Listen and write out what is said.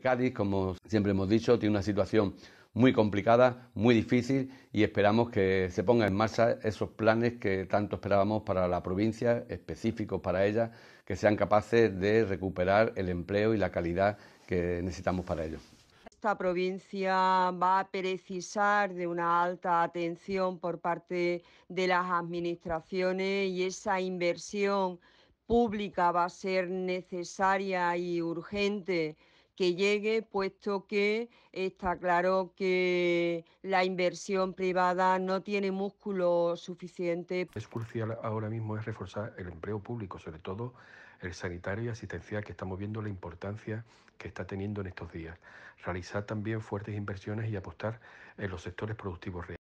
Cádiz, como siempre hemos dicho, tiene una situación muy complicada, muy difícil y esperamos que se pongan en marcha esos planes que tanto esperábamos para la provincia, específicos para ella, que sean capaces de recuperar el empleo y la calidad que necesitamos para ello. Esta provincia va a precisar de una alta atención por parte de las administraciones y esa inversión pública va a ser necesaria y urgente que llegue, puesto que está claro que la inversión privada no tiene músculo suficiente. Es crucial ahora mismo es reforzar el empleo público, sobre todo el sanitario y asistencial, que estamos viendo la importancia que está teniendo en estos días. Realizar también fuertes inversiones y apostar en los sectores productivos reales.